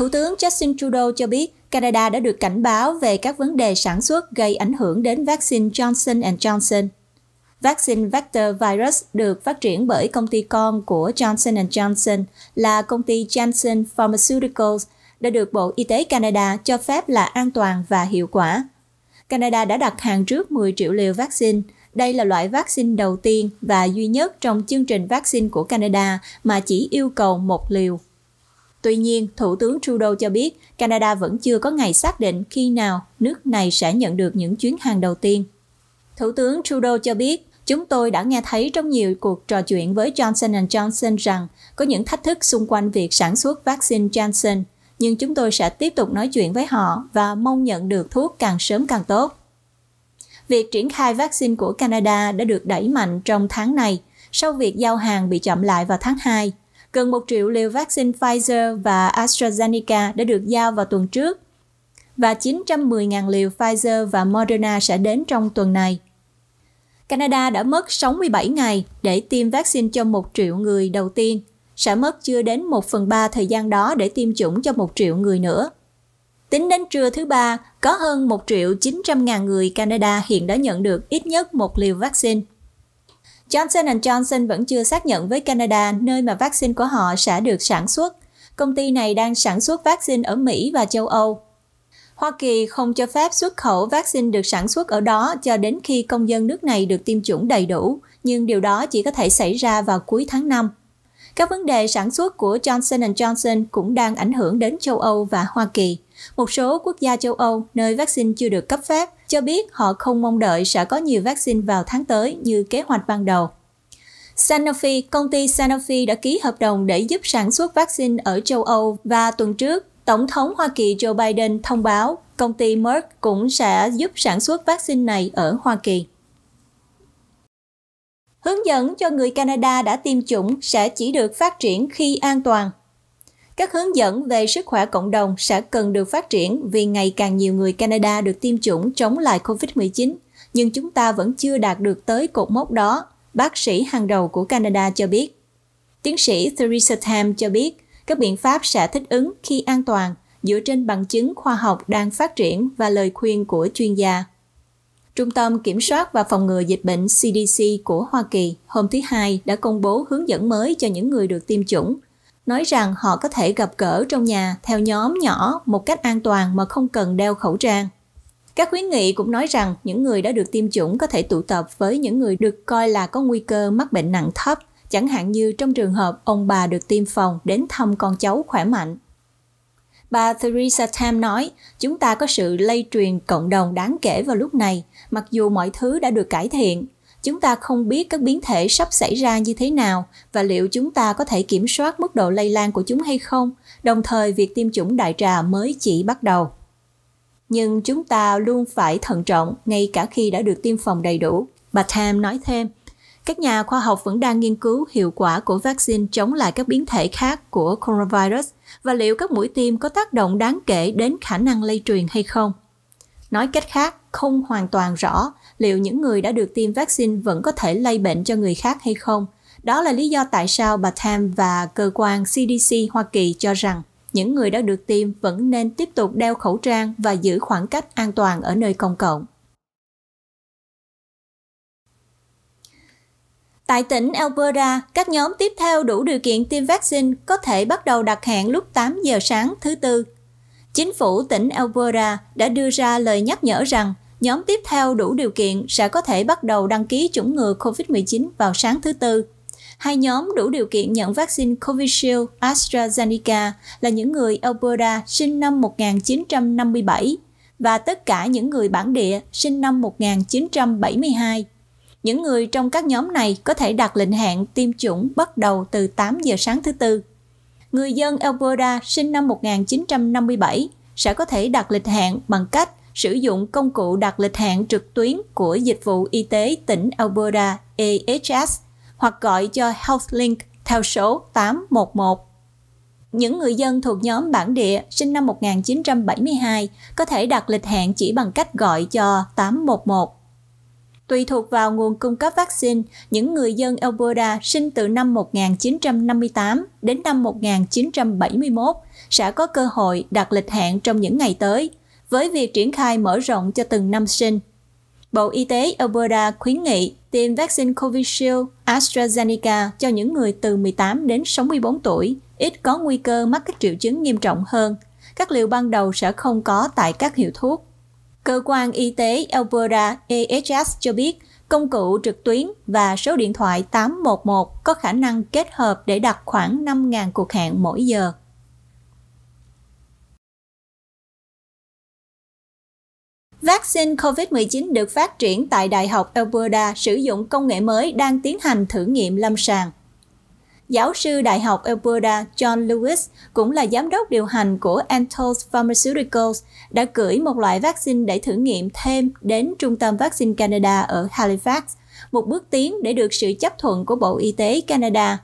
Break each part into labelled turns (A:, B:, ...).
A: Thủ tướng Justin Trudeau cho biết Canada đã được cảnh báo về các vấn đề sản xuất gây ảnh hưởng đến vaccine Johnson Johnson. Vaccine vector virus được phát triển bởi công ty con của Johnson Johnson là công ty Janssen Pharmaceuticals đã được Bộ Y tế Canada cho phép là an toàn và hiệu quả. Canada đã đặt hàng trước 10 triệu liều vaccine. Đây là loại vaccine đầu tiên và duy nhất trong chương trình vaccine của Canada mà chỉ yêu cầu một liều. Tuy nhiên, Thủ tướng Trudeau cho biết Canada vẫn chưa có ngày xác định khi nào nước này sẽ nhận được những chuyến hàng đầu tiên. Thủ tướng Trudeau cho biết, chúng tôi đã nghe thấy trong nhiều cuộc trò chuyện với Johnson Johnson rằng có những thách thức xung quanh việc sản xuất vaccine Johnson, nhưng chúng tôi sẽ tiếp tục nói chuyện với họ và mong nhận được thuốc càng sớm càng tốt. Việc triển khai vaccine của Canada đã được đẩy mạnh trong tháng này, sau việc giao hàng bị chậm lại vào tháng 2– gần 1 triệu liều vaccine Pfizer và AstraZeneca đã được giao vào tuần trước và 910.000 liều Pfizer và Moderna sẽ đến trong tuần này. Canada đã mất 67 ngày để tiêm vaccine cho 1 triệu người đầu tiên, sẽ mất chưa đến 1 phần 3 thời gian đó để tiêm chủng cho 1 triệu người nữa. Tính đến trưa thứ ba, có hơn 1 triệu 900 ngàn người Canada hiện đã nhận được ít nhất một liều vaccine. Johnson Johnson vẫn chưa xác nhận với Canada, nơi mà vaccine của họ sẽ được sản xuất. Công ty này đang sản xuất vaccine ở Mỹ và châu Âu. Hoa Kỳ không cho phép xuất khẩu vaccine được sản xuất ở đó cho đến khi công dân nước này được tiêm chủng đầy đủ, nhưng điều đó chỉ có thể xảy ra vào cuối tháng 5. Các vấn đề sản xuất của Johnson Johnson cũng đang ảnh hưởng đến châu Âu và Hoa Kỳ. Một số quốc gia châu Âu nơi vaccine chưa được cấp phép cho biết họ không mong đợi sẽ có nhiều vaccine vào tháng tới như kế hoạch ban đầu. Sanofi, công ty Sanofi đã ký hợp đồng để giúp sản xuất vaccine ở châu Âu và tuần trước, Tổng thống Hoa Kỳ Joe Biden thông báo công ty Merck cũng sẽ giúp sản xuất vaccine này ở Hoa Kỳ. Hướng dẫn cho người Canada đã tiêm chủng sẽ chỉ được phát triển khi an toàn. Các hướng dẫn về sức khỏe cộng đồng sẽ cần được phát triển vì ngày càng nhiều người Canada được tiêm chủng chống lại COVID-19, nhưng chúng ta vẫn chưa đạt được tới cột mốc đó, bác sĩ hàng đầu của Canada cho biết. Tiến sĩ Theresa Tam cho biết, các biện pháp sẽ thích ứng khi an toàn dựa trên bằng chứng khoa học đang phát triển và lời khuyên của chuyên gia. Trung tâm Kiểm soát và Phòng ngừa Dịch bệnh CDC của Hoa Kỳ hôm thứ Hai đã công bố hướng dẫn mới cho những người được tiêm chủng – nói rằng họ có thể gặp gỡ trong nhà theo nhóm nhỏ một cách an toàn mà không cần đeo khẩu trang. Các khuyến nghị cũng nói rằng những người đã được tiêm chủng có thể tụ tập với những người được coi là có nguy cơ mắc bệnh nặng thấp, chẳng hạn như trong trường hợp ông bà được tiêm phòng đến thăm con cháu khỏe mạnh. Bà Theresa Tam nói, chúng ta có sự lây truyền cộng đồng đáng kể vào lúc này, mặc dù mọi thứ đã được cải thiện, chúng ta không biết các biến thể sắp xảy ra như thế nào và liệu chúng ta có thể kiểm soát mức độ lây lan của chúng hay không, đồng thời việc tiêm chủng đại trà mới chỉ bắt đầu. Nhưng chúng ta luôn phải thận trọng ngay cả khi đã được tiêm phòng đầy đủ. Bà Tam nói thêm, các nhà khoa học vẫn đang nghiên cứu hiệu quả của vaccine chống lại các biến thể khác của coronavirus và liệu các mũi tiêm có tác động đáng kể đến khả năng lây truyền hay không. Nói cách khác, không hoàn toàn rõ liệu những người đã được tiêm vaccine vẫn có thể lây bệnh cho người khác hay không. Đó là lý do tại sao bà Tam và cơ quan CDC Hoa Kỳ cho rằng những người đã được tiêm vẫn nên tiếp tục đeo khẩu trang và giữ khoảng cách an toàn ở nơi công cộng. Tại tỉnh Alberta, các nhóm tiếp theo đủ điều kiện tiêm vaccine có thể bắt đầu đặt hẹn lúc 8 giờ sáng thứ Tư. Chính phủ tỉnh Alberta đã đưa ra lời nhắc nhở rằng Nhóm tiếp theo đủ điều kiện sẽ có thể bắt đầu đăng ký chủng ngừa COVID-19 vào sáng thứ Tư. Hai nhóm đủ điều kiện nhận vaccine Covishield AstraZeneca là những người Alberta sinh năm 1957 và tất cả những người bản địa sinh năm 1972. Những người trong các nhóm này có thể đặt lệnh hẹn tiêm chủng bắt đầu từ 8 giờ sáng thứ Tư. Người dân Alberta sinh năm 1957 sẽ có thể đặt lịch hẹn bằng cách sử dụng công cụ đặt lịch hẹn trực tuyến của Dịch vụ Y tế tỉnh Alberta AHS hoặc gọi cho HealthLink theo số 811. Những người dân thuộc nhóm bản địa sinh năm 1972 có thể đặt lịch hẹn chỉ bằng cách gọi cho 811. Tùy thuộc vào nguồn cung cấp vaccine, những người dân Alberta sinh từ năm 1958 đến năm 1971 sẽ có cơ hội đặt lịch hẹn trong những ngày tới – với việc triển khai mở rộng cho từng năm sinh. Bộ Y tế Alberta khuyến nghị tiêm vaccine Covishield AstraZeneca cho những người từ 18 đến 64 tuổi, ít có nguy cơ mắc các triệu chứng nghiêm trọng hơn. Các liều ban đầu sẽ không có tại các hiệu thuốc. Cơ quan Y tế Alberta AHS cho biết công cụ trực tuyến và số điện thoại 811 có khả năng kết hợp để đặt khoảng 5.000 cuộc hẹn mỗi giờ. Vaccine COVID-19 được phát triển tại Đại học Alberta sử dụng công nghệ mới đang tiến hành thử nghiệm lâm sàng. Giáo sư Đại học Alberta John Lewis cũng là giám đốc điều hành của Anthos Pharmaceuticals đã gửi một loại vaccine để thử nghiệm thêm đến Trung tâm Vaccine Canada ở Halifax, một bước tiến để được sự chấp thuận của Bộ Y tế Canada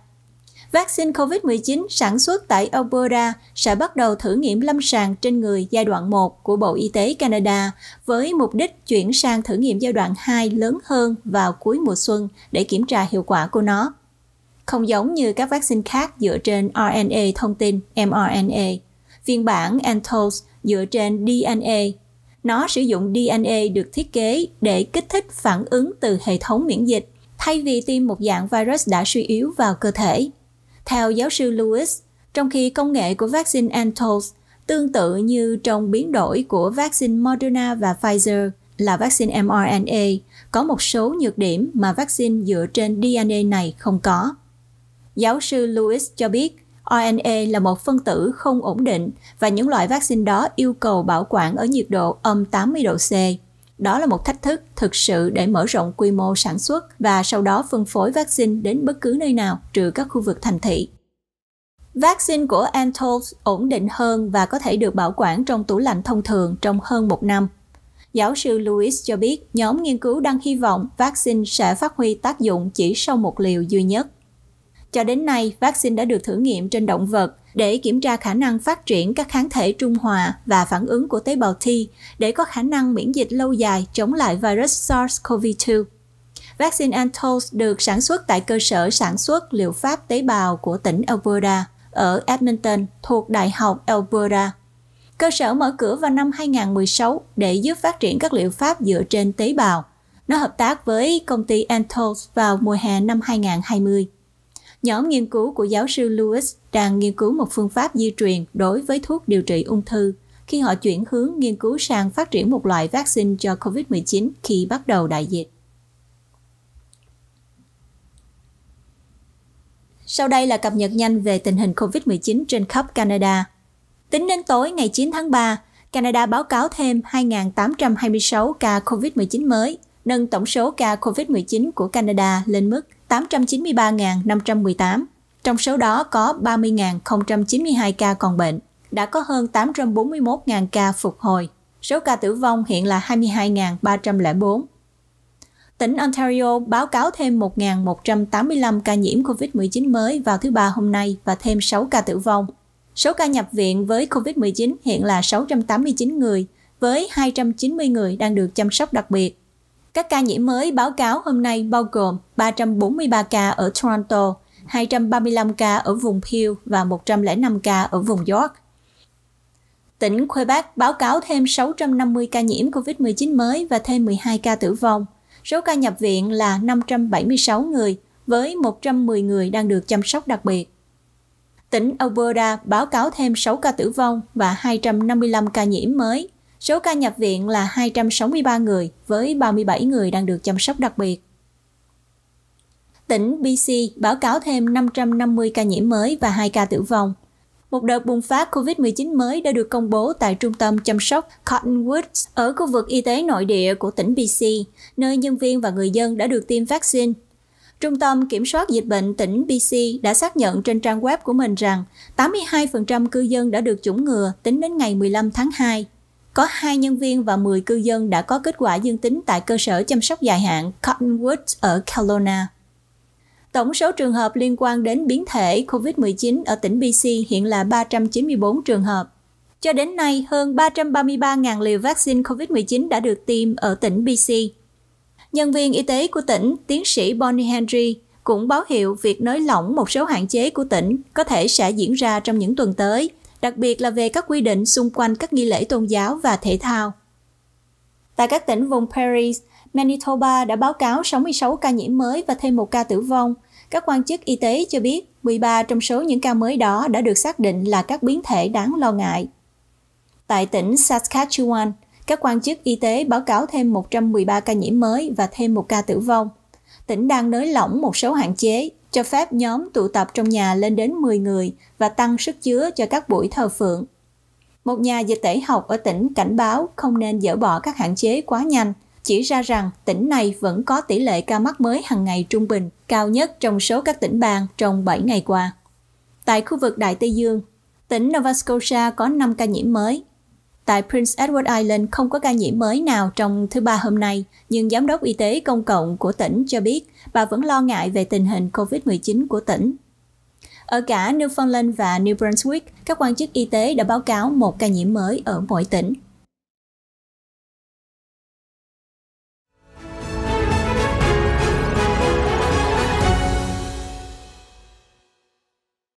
A: Vaccine COVID-19 sản xuất tại Alberta sẽ bắt đầu thử nghiệm lâm sàng trên người giai đoạn 1 của Bộ Y tế Canada với mục đích chuyển sang thử nghiệm giai đoạn 2 lớn hơn vào cuối mùa xuân để kiểm tra hiệu quả của nó. Không giống như các vaccine khác dựa trên RNA thông tin mRNA, phiên bản Anthos dựa trên DNA. Nó sử dụng DNA được thiết kế để kích thích phản ứng từ hệ thống miễn dịch thay vì tiêm một dạng virus đã suy yếu vào cơ thể. Theo giáo sư Lewis, trong khi công nghệ của vaccine Anthos tương tự như trong biến đổi của vaccine Moderna và Pfizer là vaccine mRNA, có một số nhược điểm mà vaccine dựa trên DNA này không có. Giáo sư Lewis cho biết, RNA là một phân tử không ổn định và những loại vaccine đó yêu cầu bảo quản ở nhiệt độ âm 80 độ C. Đó là một thách thức thực sự để mở rộng quy mô sản xuất và sau đó phân phối vaccine đến bất cứ nơi nào trừ các khu vực thành thị. Vaccine của Anthos ổn định hơn và có thể được bảo quản trong tủ lạnh thông thường trong hơn một năm. Giáo sư Lewis cho biết nhóm nghiên cứu đang hy vọng vaccine sẽ phát huy tác dụng chỉ sau một liều duy nhất. Cho đến nay, vaccine đã được thử nghiệm trên động vật để kiểm tra khả năng phát triển các kháng thể trung hòa và phản ứng của tế bào T để có khả năng miễn dịch lâu dài chống lại virus SARS-CoV-2. Vaccine Antos được sản xuất tại cơ sở sản xuất liệu pháp tế bào của tỉnh Alberta ở Edmonton thuộc Đại học Alberta. Cơ sở mở cửa vào năm 2016 để giúp phát triển các liệu pháp dựa trên tế bào. Nó hợp tác với công ty Antos vào mùa hè năm 2020. Nhóm nghiên cứu của giáo sư Lewis đang nghiên cứu một phương pháp di truyền đối với thuốc điều trị ung thư khi họ chuyển hướng nghiên cứu sang phát triển một loại vaccine cho COVID-19 khi bắt đầu đại dịch. Sau đây là cập nhật nhanh về tình hình COVID-19 trên khắp Canada. Tính đến tối ngày 9 tháng 3, Canada báo cáo thêm 2.826 ca COVID-19 mới, nâng tổng số ca COVID-19 của Canada lên mức 893.518, trong số đó có 30.092 ca còn bệnh, đã có hơn 841.000 ca phục hồi. Số ca tử vong hiện là 22.304. Tỉnh Ontario báo cáo thêm 1.185 ca nhiễm COVID-19 mới vào thứ Ba hôm nay và thêm 6 ca tử vong. Số ca nhập viện với COVID-19 hiện là 689 người, với 290 người đang được chăm sóc đặc biệt các ca nhiễm mới báo cáo hôm nay bao gồm 343 ca ở Toronto, 235 ca ở vùng Peel và 105 ca ở vùng York. Tỉnh Quebec báo cáo thêm 650 ca nhiễm COVID-19 mới và thêm 12 ca tử vong. Số ca nhập viện là 576 người, với 110 người đang được chăm sóc đặc biệt. Tỉnh Alberta báo cáo thêm 6 ca tử vong và 255 ca nhiễm mới, Số ca nhập viện là 263 người với 37 người đang được chăm sóc đặc biệt. Tỉnh BC báo cáo thêm 550 ca nhiễm mới và 2 ca tử vong. Một đợt bùng phát COVID-19 mới đã được công bố tại trung tâm chăm sóc Cottonwoods ở khu vực y tế nội địa của tỉnh BC, nơi nhân viên và người dân đã được tiêm vaccine. Trung tâm Kiểm soát Dịch bệnh tỉnh BC đã xác nhận trên trang web của mình rằng 82% cư dân đã được chủng ngừa tính đến ngày 15 tháng 2 có hai nhân viên và 10 cư dân đã có kết quả dương tính tại cơ sở chăm sóc dài hạn Cottonwood ở Kelowna. Tổng số trường hợp liên quan đến biến thể COVID-19 ở tỉnh BC hiện là 394 trường hợp. Cho đến nay, hơn 333.000 liều vaccine COVID-19 đã được tiêm ở tỉnh BC. Nhân viên y tế của tỉnh, tiến sĩ Bonnie Henry, cũng báo hiệu việc nới lỏng một số hạn chế của tỉnh có thể sẽ diễn ra trong những tuần tới đặc biệt là về các quy định xung quanh các nghi lễ tôn giáo và thể thao. Tại các tỉnh vùng Paris, Manitoba đã báo cáo 66 ca nhiễm mới và thêm một ca tử vong. Các quan chức y tế cho biết 13 trong số những ca mới đó đã được xác định là các biến thể đáng lo ngại. Tại tỉnh Saskatchewan, các quan chức y tế báo cáo thêm 113 ca nhiễm mới và thêm một ca tử vong. Tỉnh đang nới lỏng một số hạn chế, cho phép nhóm tụ tập trong nhà lên đến 10 người và tăng sức chứa cho các buổi thờ phượng. Một nhà dịch tễ học ở tỉnh cảnh báo không nên dỡ bỏ các hạn chế quá nhanh, chỉ ra rằng tỉnh này vẫn có tỷ lệ ca mắc mới hàng ngày trung bình cao nhất trong số các tỉnh bang trong 7 ngày qua. Tại khu vực Đại Tây Dương, tỉnh Nova Scotia có 5 ca nhiễm mới, Tại Prince Edward Island không có ca nhiễm mới nào trong thứ ba hôm nay, nhưng Giám đốc Y tế Công cộng của tỉnh cho biết bà vẫn lo ngại về tình hình COVID-19 của tỉnh. Ở cả Newfoundland và New Brunswick, các quan chức y tế đã báo cáo một ca nhiễm mới ở mỗi tỉnh.